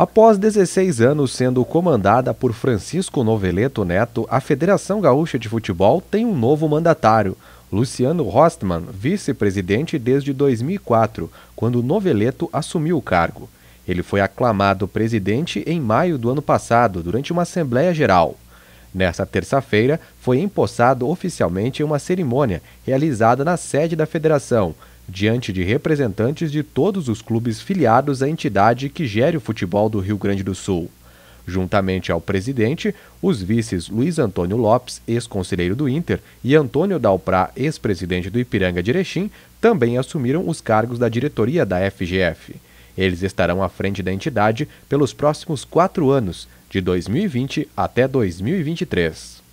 Após 16 anos sendo comandada por Francisco Noveleto Neto, a Federação Gaúcha de Futebol tem um novo mandatário, Luciano Rostman, vice-presidente desde 2004, quando Noveleto assumiu o cargo. Ele foi aclamado presidente em maio do ano passado, durante uma Assembleia Geral. Nessa terça-feira, foi empossado oficialmente em uma cerimônia realizada na sede da federação, diante de representantes de todos os clubes filiados à entidade que gere o futebol do Rio Grande do Sul. Juntamente ao presidente, os vices Luiz Antônio Lopes, ex-conselheiro do Inter, e Antônio Dalprá, ex-presidente do Ipiranga de Erechim, também assumiram os cargos da diretoria da FGF. Eles estarão à frente da entidade pelos próximos quatro anos, de 2020 até 2023.